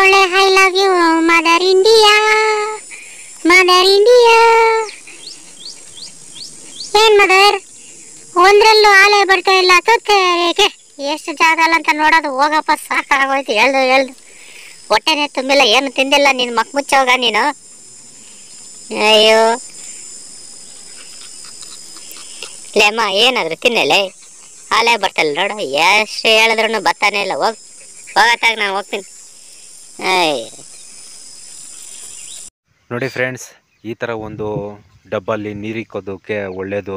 ಒಳ್ಳೆ I love you mother India mother India ಏನ್ mother ಒಂದ್ರಲ್ಲೂ ಆಲೆ ಬರ್ತಾ ಇಲ್ಲ ತುತ್ತೆ ಎಷ್ಟು ಎಷ್ಟು ಅಲ್ಲ ಅಂತ ನೋಡೋದು ಹೋಗಪ್ಪ ಸಾಕಾಗೋಯ್ತು ಹೇಳ್ದು ಹೇಳ್ದು ಹೊಟ್ಟೆನೇ ತುಂಬಿಲ್ಲ ಏನು ತಿಂದಿಲ್ಲ ನೀನು ಮಕ್ ಮುಚ್ಚೋಗ ನೀನು ಅಯ್ಯೋ ಲೇಮ್ಮ ಏನಾದ್ರು ತಿನ್ನಲೇ ಹಾಲೇ ಬರ್ತಲ್ಲ ನೋಡು ಎಷ್ಟು ಹೇಳಿದ್ರು ಬರ್ತಾನೆ ಇಲ್ಲ ಹೋಗ್ ಹೋಗತ್ತಾಗ ನಾನು ಹೋಗ್ತೀನಿ ನೋಡಿ ಫ್ರೆಂಡ್ಸ್ ಈ ಥರ ಒಂದು ಡಬ್ಬಲ್ಲಿ ನೀರಿಕ್ಕೋದಕ್ಕೆ ಒಳ್ಳೆಯದು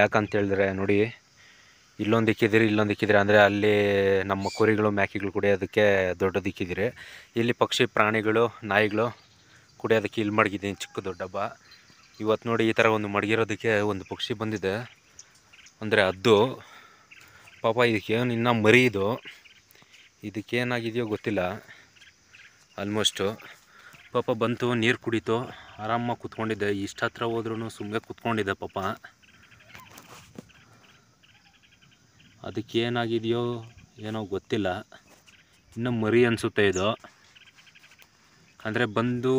ಯಾಕಂತೇಳಿದ್ರೆ ನೋಡಿ ಇಲ್ಲೊಂದು ಇಕ್ಕಿದಿರಿ ಇಲ್ಲೊಂದು ಇಕ್ಕಿದಿರಿ ಅಂದರೆ ಅಲ್ಲಿ ನಮ್ಮ ಕುರಿಗಳು ಮ್ಯಾಕಿಗಳು ಕುಡಿಯೋದಕ್ಕೆ ದೊಡ್ಡದಿಕ್ಕಿದಿರಿ ಇಲ್ಲಿ ಪಕ್ಷಿ ಪ್ರಾಣಿಗಳು ನಾಯಿಗಳು ಕುಡಿಯೋದಕ್ಕೆ ಇಲ್ಲಿ ಮಡಗಿದ್ದೀನಿ ದೊಡ್ಡ ಡಬ್ಬ ಇವತ್ತು ನೋಡಿ ಈ ಥರ ಒಂದು ಮಡಗಿರೋದಕ್ಕೆ ಒಂದು ಪಕ್ಷಿ ಬಂದಿದೆ ಅಂದರೆ ಅದು ಪಾಪ ಇದಕ್ಕೆ ಇನ್ನೂ ಮರಿ ಇದು ಇದಕ್ಕೇನಾಗಿದೆಯೋ ಗೊತ್ತಿಲ್ಲ ಆಲ್ಮೋಸ್ಟು ಪಾಪ ಬಂತು ನೀರು ಕುಡಿತು ಆರಾಮಾಗಿ ಕೂತ್ಕೊಂಡಿದ್ದೆ ಇಷ್ಟ ಹತ್ರ ಹೋದ್ರೂ ಸುಮ್ಮನೆ ಕುತ್ಕೊಂಡಿದ್ದೆ ಪಾಪ ಅದಕ್ಕೇನಾಗಿದೆಯೋ ಏನೋ ಗೊತ್ತಿಲ್ಲ ಇನ್ನೂ ಮರಿ ಅನಿಸುತ್ತೆ ಇದು ಅಂದರೆ ಬಂದು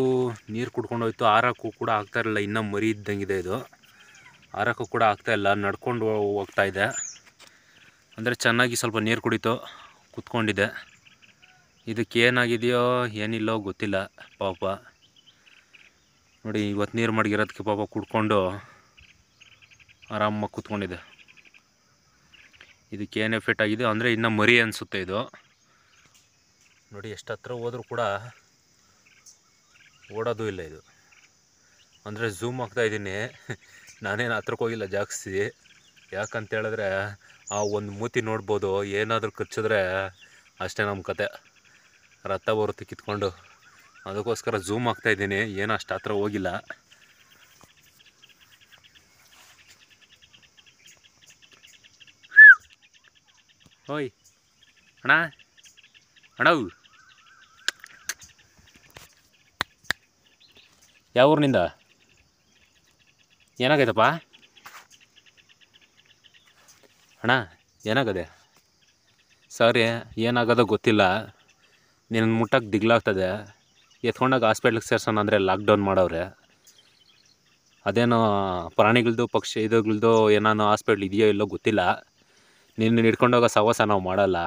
ನೀರು ಹೋಯ್ತು ಆರಕ್ಕೂ ಕೂಡ ಆಗ್ತಾಯಿರಲಿಲ್ಲ ಇನ್ನೂ ಮರಿ ಇದ್ದಂಗಿದೆ ಇದು ಆರಕ್ಕೂ ಕೂಡ ಆಗ್ತಾಯಿಲ್ಲ ನಡ್ಕೊಂಡು ಹೋಗ್ತಾಯಿದೆ ಅಂದರೆ ಚೆನ್ನಾಗಿ ಸ್ವಲ್ಪ ನೀರು ಕುಡಿತು ಕುತ್ಕೊಂಡಿದ್ದೆ ಇದಕ್ಕೆ ಏನಾಗಿದೆಯೋ ಏನಿಲ್ಲೋ ಗೊತ್ತಿಲ್ಲ ಪಾಪ ನೋಡಿ ಇವತ್ತು ನೀರು ಮಡಗಿರೋದಕ್ಕೆ ಪಾಪ ಕುಡ್ಕೊಂಡು ಆರಾಮಾಗಿ ಕೂತ್ಕೊಂಡಿದೆ ಇದಕ್ಕೆ ಏನು ಎಫೆಕ್ಟ್ ಆಗಿದೆ ಅಂದರೆ ಇನ್ನು ಮರಿ ಅನಿಸುತ್ತೆ ಇದು ನೋಡಿ ಎಷ್ಟು ಹತ್ರ ಹೋದರೂ ಕೂಡ ಓಡೋದು ಇಲ್ಲ ಇದು ಅಂದರೆ ಝೂಮ್ ಇದ್ದೀನಿ ನಾನೇನು ಹತ್ರಕ್ಕೆ ಹೋಗಿಲ್ಲ ಜಾಸ್ತಿ ಯಾಕಂತೇಳಿದ್ರೆ ಆ ಒಂದು ಮೂತಿ ನೋಡ್ಬೋದು ಏನಾದರೂ ಕಚ್ಚಿದ್ರೆ ಅಷ್ಟೇ ನಮ್ಮ ಕತೆ ರಥ ಬರುತ್ತೆ ಕಿತ್ಕೊಂಡು ಅದಕ್ಕೋಸ್ಕರ ಝೂಮ್ ಇದ್ದೀನಿ ಏನೋ ಅಷ್ಟು ಹತ್ರ ಹೋಗಿಲ್ಲ ಓಯ್ ಅಣ್ಣ ಅಣವು ಯಾವ ಊರಿನಿಂದ ಏನಾಗೈತಪ್ಪ ಅಣ್ಣ ಏನಾಗದೆ ಸರಿ ಏನಾಗೋದೋ ಗೊತ್ತಿಲ್ಲ ನಿನ್ನ ಮುಟ್ಟಕ್ಕೆ ದಿಗ್ಲಾಗ್ತದೆ ಎತ್ಕೊಂಡಾಗ ಹಾಸ್ಪಿಟ್ಲಿಗೆ ಸೇರ್ಸೋಣ ಅಂದರೆ ಲಾಕ್ಡೌನ್ ಮಾಡವ್ರೆ ಅದೇನೋ ಪ್ರಾಣಿಗಳದ್ದು ಪಕ್ಷಿ ಇದುಗಳದ್ದು ಏನಾನೋ ಹಾಸ್ಪಿಟ್ಲ್ ಇದೆಯೋ ಇಲ್ಲೋ ಗೊತ್ತಿಲ್ಲ ನಿನ್ನ ಇಟ್ಕೊಂಡೋಗ ಸವಾಸ ನಾವು ಮಾಡಲ್ಲ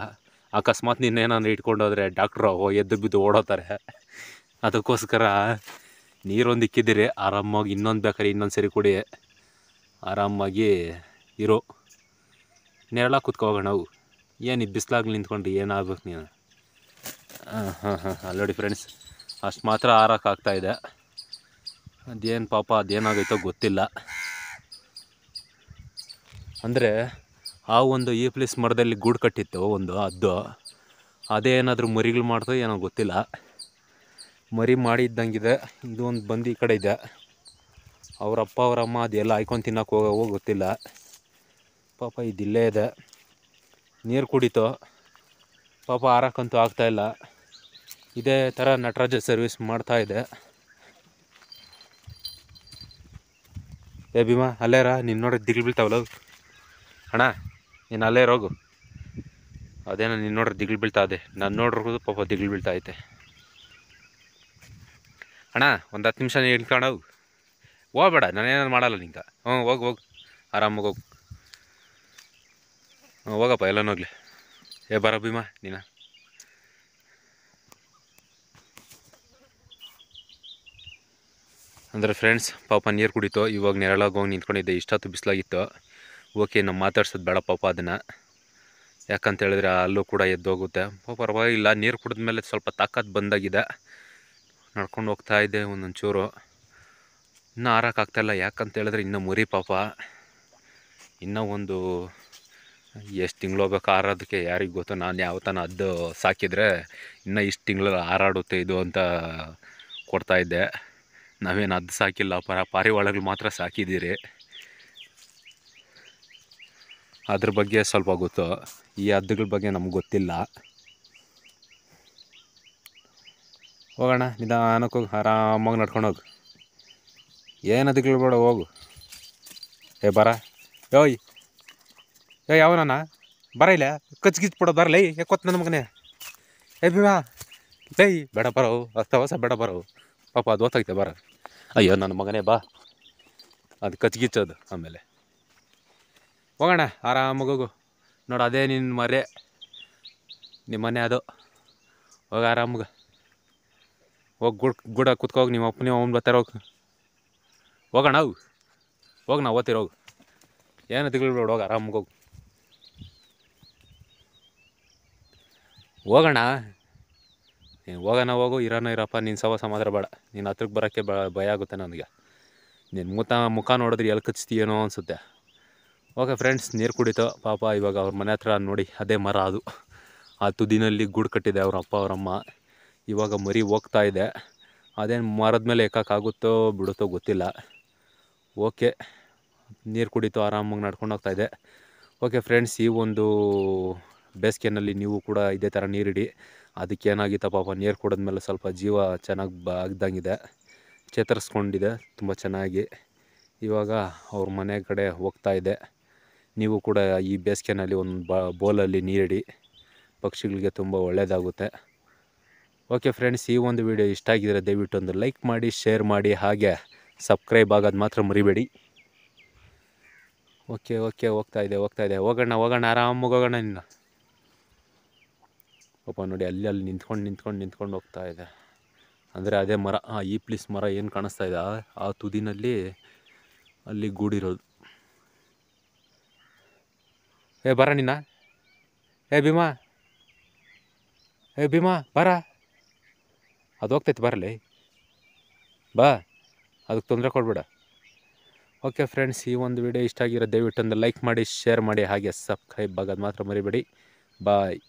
ಅಕಸ್ಮಾತ್ ನಿನ್ನೇನಾದ್ರು ಹೋದರೆ ಡಾಕ್ಟ್ರು ಎದ್ದು ಬಿದ್ದು ಓಡೋತಾರೆ ಅದಕ್ಕೋಸ್ಕರ ನೀರೊಂದು ಇಕ್ಕಿದ್ದೀರಿ ಆರಾಮಾಗಿ ಇನ್ನೊಂದು ಬೇಕಾದ್ರೆ ಇನ್ನೊಂದು ಸರಿ ಕುಡಿ ಆರಾಮಾಗಿ ಇರೋ ನೆರಳ ಕುತ್ಕೋಗೋಣ ಅವು ಏನು ಈ ಬಿಸಿಲಾಗಿ ನಿಂತ್ಕೊಂಡು ಏನಾಗಬೇಕು ನೀನು ಹಾಂ ಹಾಂ ಹಾಂ ಫ್ರೆಂಡ್ಸ್ ಅಷ್ಟು ಮಾತ್ರ ಇದೆ ಅದೇನು ಪಾಪ ಅದೇನಾಗೈತೋ ಗೊತ್ತಿಲ್ಲ ಅಂದರೆ ಆ ಒಂದು ಈ ಪ್ಲೇಸ್ ಮರದಲ್ಲಿ ಗೂಡು ಕಟ್ಟಿತ್ತು ಒಂದು ಅದ್ದು ಅದೇನಾದರೂ ಮರಿಗಳು ಮಾಡ್ತೋ ಏನೋ ಗೊತ್ತಿಲ್ಲ ಮರಿ ಮಾಡಿದ್ದಂಗಿದೆ ಇದು ಒಂದು ಬಂದು ಈ ಕಡೆ ಇದೆ ಅವರಪ್ಪ ಅವರಮ್ಮ ಅದೆಲ್ಲ ಹಾಯ್ಕೊಂಡು ತಿನ್ನೋಕೆ ಹೋಗೋ ಗೊತ್ತಿಲ್ಲ ಪಾಪ ಇದಿಲ್ಲೇ ಇದೆ ನೀರು ಕುಡಿತೋ ಪಾಪ ಆರಕ್ಕಂತೂ ಆಗ್ತಾಯಿಲ್ಲ ಇದೇ ಥರ ನಟರಾಜ ಸರ್ವಿಸ್ ಮಾಡ್ತಾ ಇದೆ ಏ ಭೀಮಾ ಅಲ್ಲೇರ ನೀನು ನೋಡಿ ದಿಗ್ಲು ಬೀಳ್ತಾವಲ್ಲ ಅಣ್ಣ ನೀನು ಅಲ್ಲೇ ರೋಗು ಅದೇನ ನೀನು ನೋಡ್ರಿ ದಿಗ್ಲು ಬೀಳ್ತಾ ಅದೇ ನಾನು ನೋಡ್ರಿಗೂ ಪಾಪ ದಿಗ್ಲು ಬೀಳ್ತಾ ಐತೆ ಅಣ್ಣ ಒಂದು ಹತ್ತು ನಿಮಿಷ ನೀನು ಹೋಗಬೇಡ ಹೋಗ್ಬೇಡ ನಾನೇನಾದ್ರು ಮಾಡಲ್ಲ ನಿಂಗೆ ಹ್ಞೂ ಹೋಗಿ ಹೋಗು ಆರಾಮಾಗಿ ಹೋಗು ಹೋಗಪ್ಪ ಹೋಗ್ಲಿ ಏ ಬರ ಭೀಮಾ ನೀನು ಅಂದರೆ ಫ್ರೆಂಡ್ಸ್ ಪಾಪ ನೀರು ಕುಡಿತು ಇವಾಗ ನೆರಳಾಗಿ ಹೋಗಿ ನಿಂತ್ಕೊಂಡಿದ್ದೆ ಇಷ್ಟೊತ್ತು ಬಿಸಿಲಾಗಿತ್ತು ಓಕೆ ನಾವು ಮಾತಾಡ್ಸೋದು ಬೇಡ ಪಾಪ ಅದನ್ನು ಯಾಕಂತ ಹೇಳಿದ್ರೆ ಅಲ್ಲೂ ಕೂಡ ಎದ್ದೋಗುತ್ತೆ ಪಾಪ ಪರವಾಗಿಲ್ಲ ನೀರು ಕುಡಿದ ಮೇಲೆ ಸ್ವಲ್ಪ ತಾಕತ್ತು ಬಂದಾಗಿದೆ ನಡ್ಕೊಂಡು ಹೋಗ್ತಾ ಇದ್ದೆ ಒಂದೊಂದು ಚೂರು ಇನ್ನೂ ಆರಕ್ಕಾಗ್ತಾಯಿಲ್ಲ ಯಾಕಂತ ಹೇಳಿದ್ರೆ ಇನ್ನೂ ಮುರಿ ಪಾಪ ಇನ್ನೂ ಒಂದು ಎಷ್ಟು ತಿಂಗಳು ಹೋಗ್ಬೇಕು ಆರೋದಕ್ಕೆ ಯಾರಿಗೆ ಗೊತ್ತು ನಾನು ಯಾವ ತನ ಅದು ಸಾಕಿದರೆ ಇನ್ನೂ ಇಷ್ಟು ತಿಂಗಳಲ್ಲಿ ಹಾರಾಡುತ್ತೆ ಇದು ಅಂತ ಕೊಡ್ತಾಯಿದ್ದೆ ನಾವೇನು ಅದು ಸಾಕಿಲ್ಲ ಪರ ಪಾರಿವಾಳಗಳು ಮಾತ್ರ ಸಾಕಿದ್ದೀರಿ ಅದ್ರ ಬಗ್ಗೆ ಸ್ವಲ್ಪ ಗೊತ್ತು ಈ ಹದ್ದುಗಳ ಬಗ್ಗೆ ನಮ್ಗೆ ಗೊತ್ತಿಲ್ಲ ಹೋಗೋಣ ನಿಧಾನಕ್ಕೆ ಹೋಗಿ ಆರಾಮಾಗಿ ನಡ್ಕೊಂಡು ಹೋಗು ಏನು ಅದಕ್ಕೆ ಬೇಡ ಹೋಗು ಏ ಬರ ಯೋಯ್ ಏ ಯಾವನ ಬರ ಇಲ್ಲ ಕಚ್ಗಿಚ್ ಬಿಡೋ ಬರಲೈ ಯಾಕೆ ಕೊತ್ತ ನನ್ನ ಮಗನೇ ಏ ಬಿವಾ ಲೈ ಬೇಡ ಬರೋ ಅಸ್ತ ಹೊಸ ಬೇಡ ಬರೋ ಪಾಪ ಅದು ಹೊತ್ತಾಗಿದೆ ಬರ ಅಯ್ಯೋ ನನ್ನ ಮಗನೇ ಬಾ ಅದು ಕಚ್ಗಿಚ್ಚೋದು ಆಮೇಲೆ ಹೋಗೋಣ ಆರಾಮಾಗಿ ಹೋಗು ನೋಡು ಅದೇ ನಿನ್ನ ಮರೆ ನಿಮ್ಮ ಮನೆ ಅದು ಹೋಗ ಆರಾಮಾಗ ಹೋಗಿ ಗುಡ್ ಗುಡ ಕುತ್ಕೋಗಿ ನಿಮ್ಮ ಅಪ್ಪ ನೀವು ಬರ್ತಾರೆ ಹೋಗಿ ಹೋಗೋಣ ಅವು ಹೋಗಿ ನಾವು ಓದ್ತಿರೋ ಹೋಗು ಏನು ನೋಡು ಹೋಗಿ ಆರಾಮಾಗಿ ಹೋಗು ಹೋಗೋಣ ನೀನು ಹೋಗೋಣ ಹೋಗು ಇರೋಣ ಇರಪ್ಪ ನೀನು ಸವಾಸ ಮಾತ್ರ ಬೇಡ ನೀನು ಹತ್ರಕ್ಕೆ ಬರೋಕ್ಕೆ ಭಯ ಆಗುತ್ತೆ ನನಗೆ ನೀನು ಮುಖ ಮುಖ ನೋಡಿದ್ರೆ ಎಲ್ಲಿ ಕಚ್ತೀಯೇನೋ ಅನಿಸುತ್ತೆ ಓಕೆ ಫ್ರೆಂಡ್ಸ್ ನೀರು ಕುಡಿತೋ ಪಾಪ ಇವಾಗ ಅವ್ರ ಮನೆ ಹತ್ರ ನೋಡಿ ಅದೇ ಮರ ಅದು ಆ ತುದಿನಲ್ಲಿ ಗೂಡು ಕಟ್ಟಿದೆ ಅವ್ರ ಅಪ್ಪ ಅವರಮ್ಮ ಇವಾಗ ಮರಿ ಹೋಗ್ತಾ ಇದೆ ಅದೇನು ಮರದ ಮೇಲೆ ಎಕ್ಕಾಗುತ್ತೋ ಬಿಡುತ್ತೋ ಗೊತ್ತಿಲ್ಲ ಓಕೆ ನೀರು ಕುಡಿತೋ ಆರಾಮಾಗಿ ನಡ್ಕೊಂಡು ಇದೆ ಓಕೆ ಫ್ರೆಂಡ್ಸ್ ಈ ಒಂದು ಬೇಸಿಗೆನಲ್ಲಿ ನೀವು ಕೂಡ ಇದೇ ಥರ ನೀರಿಡಿ ಅದಕ್ಕೇನಾಗಿತ್ತು ಪಾಪ ನೀರು ಕುಡಿದ್ಮೇಲೆ ಸ್ವಲ್ಪ ಜೀವ ಚೆನ್ನಾಗಿ ಬಾಗ್ದಂಗಿದೆ ಚೇತರಿಸ್ಕೊಂಡಿದೆ ತುಂಬ ಚೆನ್ನಾಗಿ ಇವಾಗ ಅವ್ರ ಮನೆ ಕಡೆ ಹೋಗ್ತಾ ಇದೆ ನೀವು ಕೂಡ ಈ ಬೇಸಿಗೆನಲ್ಲಿ ಒಂದು ಬ ಬೋಲಲ್ಲಿ ನೀರಿಡಿ ಪಕ್ಷಿಗಳಿಗೆ ತುಂಬ ಒಳ್ಳೆಯದಾಗುತ್ತೆ ಓಕೆ ಫ್ರೆಂಡ್ಸ್ ಈ ಒಂದು ವಿಡಿಯೋ ಇಷ್ಟ ಆಗಿದ್ರೆ ದಯವಿಟ್ಟು ಒಂದು ಲೈಕ್ ಮಾಡಿ ಶೇರ್ ಮಾಡಿ ಹಾಗೆ ಸಬ್ಸ್ಕ್ರೈಬ್ ಆಗೋದು ಮಾತ್ರ ಮರಿಬೇಡಿ ಓಕೆ ಓಕೆ ಹೋಗ್ತಾ ಇದೆ ಹೋಗ್ತಾ ಇದೆ ಹೋಗೋಣ ಹೋಗೋಣ ಆರಾಮಾಗಿ ಹೋಗೋಣ ನಿನ್ನ ಪಾಪ ನೋಡಿ ಅಲ್ಲಿ ಅಲ್ಲಿ ನಿಂತ್ಕೊಂಡು ನಿಂತ್ಕೊಂಡು ನಿಂತ್ಕೊಂಡು ಹೋಗ್ತಾ ಇದೆ ಅಂದರೆ ಅದೇ ಮರ ಆ ಈ ಪ್ಲೀಸ್ ಮರ ಏನು ಕಾಣಿಸ್ತಾ ಇದೆ ಆ ತುದಿನಲ್ಲಿ ಅಲ್ಲಿ ಗೂಡಿರೋದು ಏ ಬರ ನಿನ್ನ ಏ ಭೀಮಾ ಏ ಭೀಮಾ ಬರ ಅದು ಹೋಗ್ತೈತೆ ಬರಲಿ ಬಾ ಅದಕ್ಕೆ ತೊಂದರೆ ಕೊಡ್ಬೇಡ ಓಕೆ ಫ್ರೆಂಡ್ಸ್ ಈ ಒಂದು ವಿಡಿಯೋ ಇಷ್ಟ ಆಗಿರೋ ದಯವಿಟ್ಟು ಒಂದು ಲೈಕ್ ಮಾಡಿ ಶೇರ್ ಮಾಡಿ ಹಾಗೆ ಸಬ್ಸ್ಕ್ರೈಬ್ ಆಗೋದು ಮಾತ್ರ ಮರಿಬೇಡಿ ಬಾಯ್